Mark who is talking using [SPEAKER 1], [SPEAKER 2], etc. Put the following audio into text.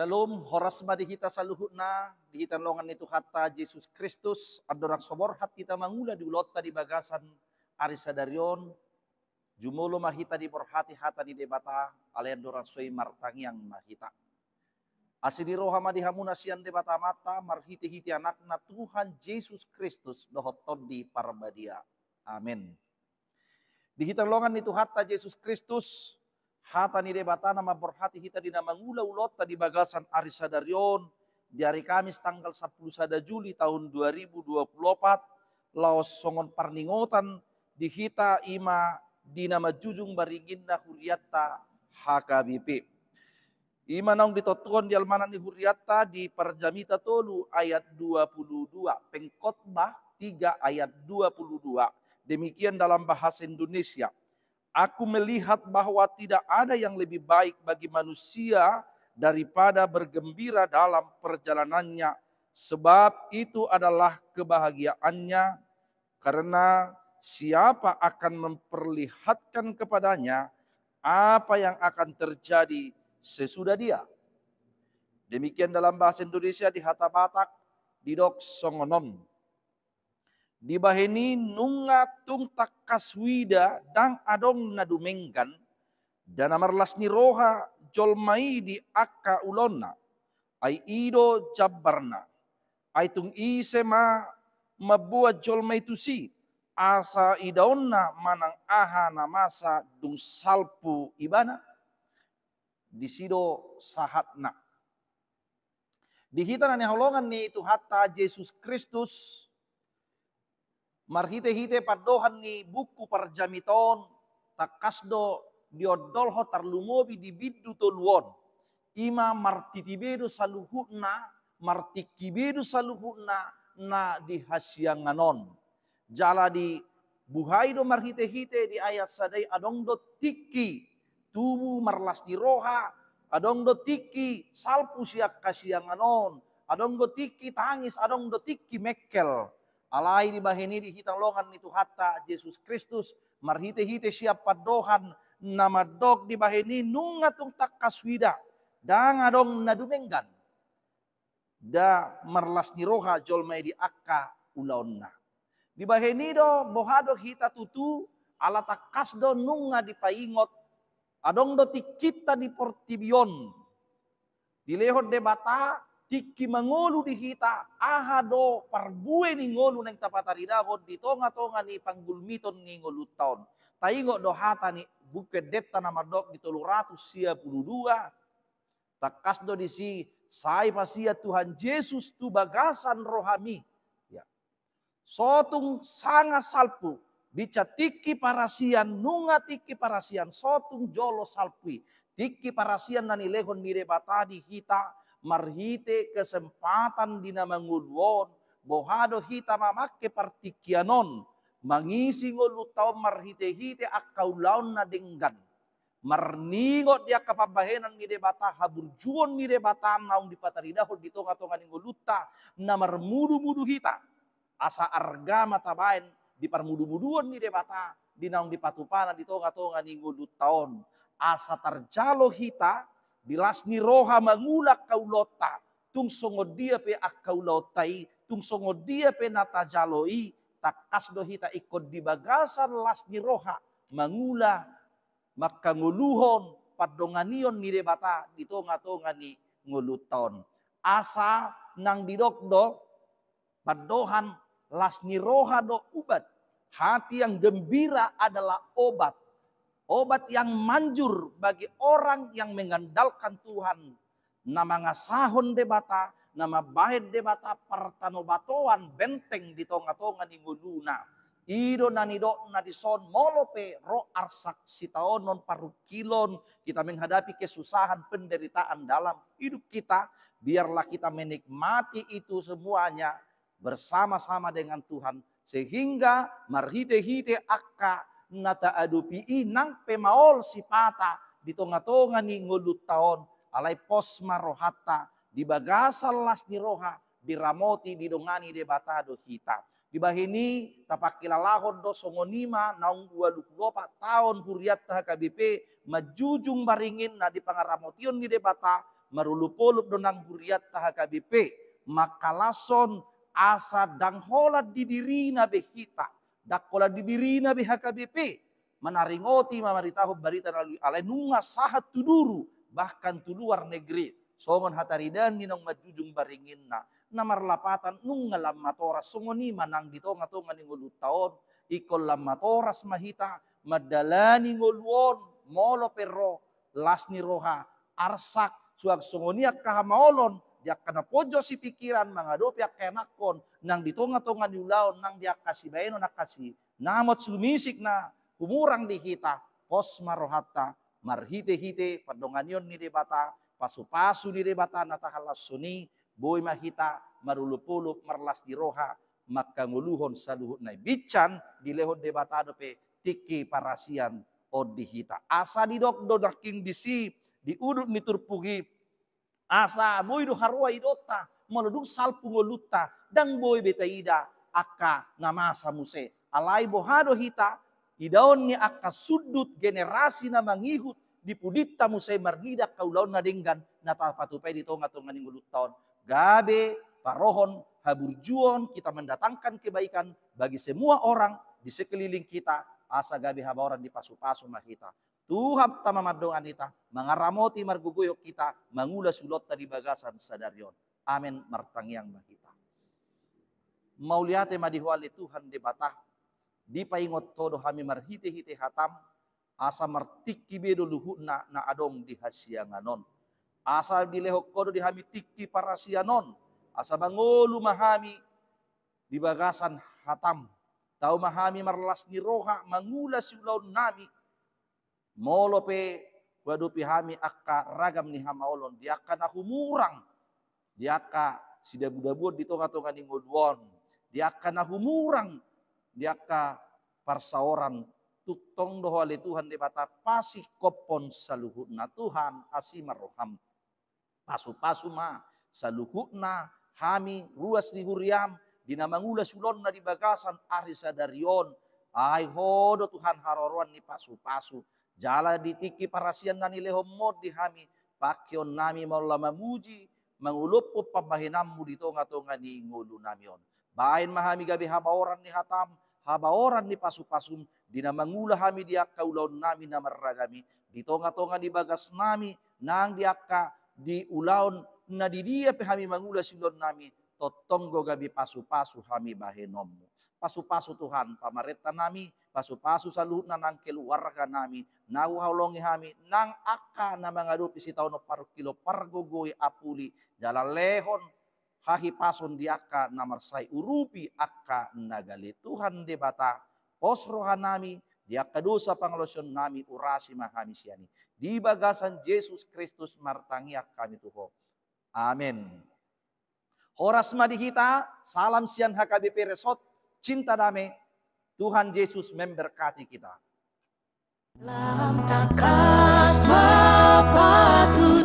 [SPEAKER 1] Salam Horas di kita saluhutna, di kita longan itu kata Yesus Kristus, adorang sobor hat kita mangula di ulotta di bagasan arisadarion, jumolo mahita di porhati hata di debata, alian dorang soi Martang yang mahita. Asini Rohamadi di hamuna sian debata mata, marhiti hiti anakna Tuhan Yesus Kristus, dohoton di parbadia. Amin. Di kita longan itu hata Yesus Kristus, Hata nire batana kita hita nama ngula ulot tadi bagasan Arisa Daryon. di hari Kamis tanggal 10 Sada Juli tahun 2024 laos songon parningotan di hita ima jujung Jujung na huriatta HKBP. Ima naung ditotuan di almanan di huriatta di perjamita tolu ayat 22 pengkotbah 3 ayat 22. Demikian dalam bahasa Indonesia. Aku melihat bahwa tidak ada yang lebih baik bagi manusia daripada bergembira dalam perjalanannya, sebab itu adalah kebahagiaannya. Karena siapa akan memperlihatkan kepadanya apa yang akan terjadi sesudah dia. Demikian dalam bahasa Indonesia di Hatta Batak, di Dok Songonon di baheni nunga tung takaswida dang adong nadumengkan dan ni roha jolmai di akka ulonna ai ido jabarna ai tung isema mabuat jolmai tusi asa idaonna manang aha namasa dung salpu ibana disido sahatna di hitanan nani holongan ni itu hatta Yesus Kristus marhite hite padohan paddohan ni buku parjamiton takasdo diodolho tarlumobi di biddu toluon. Ima martitibedu saluhuna martikibedu saluhuna na dihasianganon. Jala di buhai do marhite-hite di ayat sadai adong do tiki tubuh marlas di roha adong do tiki salpu siak kasianganon adong do tiki tangis adong do tiki mekel Alai di baheni di hitang longan itu hatta Yesus Kristus marhite hite siapa dohan nama dok di baheni nunga tak kaswida dang adong nadumenggan da merlas niroha mai di akka ulaonna di baheni do bohado hita tutu ala takas do nunga di paingot adong do tikita di portibion di lehot de bata Tiki mangolu di hita ahado parbue ni ngolu nang tapatari dagot di tonga-tonga ni panggulmiton ni ngolu taon. Taingo do hata ni buket na mardok di tolu puluh dua. Takas do di si sai pasia Tuhan Yesus tu bagasan rohami. Ya. Sotung sanga salpu dicatiki parasian nunga tiki parasian sotung jolo salpui tiki parasian nani lehon mire batadi hita marhite kesempatan dina mangudwon bohado hita mamakke partikianon mangisi ngolu tau marhite hite akau laun na denggan marningo dia kapabahenan ngide bata haburjuon ngide bata naung di pataridaho di tonga ngoluta na marmudu-mudu hita asa arga baen di parmudu-muduon ngide bata di naung di patupana di tonga-tonga ngoluta asa tarjalo hita bilasni roha mangula kaulota tung songodia pe akkaulotai tung songodia pe natajaloi takas dohita ikut di bagasan lasni roha mangula maka nguluhon padonganion ni debata ditonga-tonga ni nguluton asa nang didok do padohan lasni roha do ubat hati yang gembira adalah obat Obat yang manjur bagi orang yang mengandalkan Tuhan. Nama ngasahon debata, nama bahed debata pertanobatoan benteng di tonga-tonga inguluna. Ido nanido nadison molope ro arsak sitaon non parukilon. Kita menghadapi kesusahan penderitaan dalam hidup kita. Biarlah kita menikmati itu semuanya bersama-sama dengan Tuhan. Sehingga marhite-hite akka nata adupi inang pemaol pata di tonga-tonga ni ngulut taon alai posma rohata di bagasal las ni roha di ramoti di dongani de batado hitam di bahini tapakila lahon do songonima naung dua lupa tahun huriat ta KBP majujung baringin na di pangaramotion ni debata do donang huriat ta KBP makalason asa dangholat di diri na behita dakkola dibirina nabi HKBP Menaringoti mamaritahu lalu alai nunga sahat tuduru. Bahkan tu luar negeri. Songon hataridan ninong majujung na Namar lapatan nunga lama toras. Sungoni manang ditonga-tonga ningulu taon. Ikol lama toras mahita. Madalani ngoluon. Molo perro. Lasni roha. Arsak. suak sungoniak akah maolon Ya, kena pojo si pikiran mangadopya kenakon nang ditunga-tunga di ulaon nang diakasi bayano nakasi namot sumisik na kumurang dihita pos marohata marhite-hite padonganion ni debata pasu-pasu ni debata natahalas suni boy mahita marulupulup marlas di roha maka nguluhon saluhut nai bican di lehon debata dope tiki parasian od dihita asa didok dodakin disi diudut niturpugi Asa do harua idota malodung salpungo lutta dang boy betaida nama namasa muse. Alai bohado hita idaon ni aka sudut generasi na mangihut di pudita musai marnida kaulaon na nata patupai di tonga tonga ninggulut Gabe, parohon, haburjuon kita mendatangkan kebaikan bagi semua orang di sekeliling kita. Asa gabe habaoran di pasu-pasu mahita tama tamamaddo anita. mengaramoti marguguyok kita. mengulas ulot tadi bagasan sadarion. Amin yang Mau lihat Mauliate madihwali Tuhan di batah. Di paingot todo hami marhite-hite hatam. Asa martikki bedo luhu na, na adong dihasianganon, Asa dilehok kodo dihami tiki tikki parasianon. Asa mangolu mahami di bagasan hatam. Tau mahami marlas ni roha mangula sulaun nami molope wadu pihami akka ragam ni olon dia akan aku murang dia si sida budabuat di tonga-tonga ni dia akan aku murang dia akka parsaoran tutong doho ale Tuhan di bata pasi kopon saluhutna Tuhan asimar roham pasu-pasu ma saluhutna hami ruas di huriam sulon na di bagasan arisa darion Ai hodo Tuhan haroruan ni pasu-pasu. Jala ditiki parasian nani di dihami. Pakion nami maulama muji. Mengulupu pambahinamu di tonga-tonga ni ngulu namion. Bain mahami gabi haba orang ni hatam. Haba orang ni pasu-pasum. Dina mengulah hami diakka ulaun nami namar ragami. Di tonga-tonga di bagas nami. Nang diakka di ulaun nadi dia pihami mengulah silon nami. Totonggo gabi pasu-pasu hami bahinommu pasu-pasu Tuhan, pamareta nami, pasu-pasu saluhut nang keluarga nami, haulongi kami, nang aka na mga dupi si taon parukilo pargogoi apuli, jala lehon, hahi pason di aka na marsai urupi aka nagali. Tuhan debata, bata, posrohan nami, di dosa pangalosyon nami urasi mahami siani, Di bagasan Jesus Kristus martangiak kami tuho. Amin. Horas kita, salam sian HKBP Resort, cinta damai, Tuhan Yesus memberkati kita. takas Tuhan.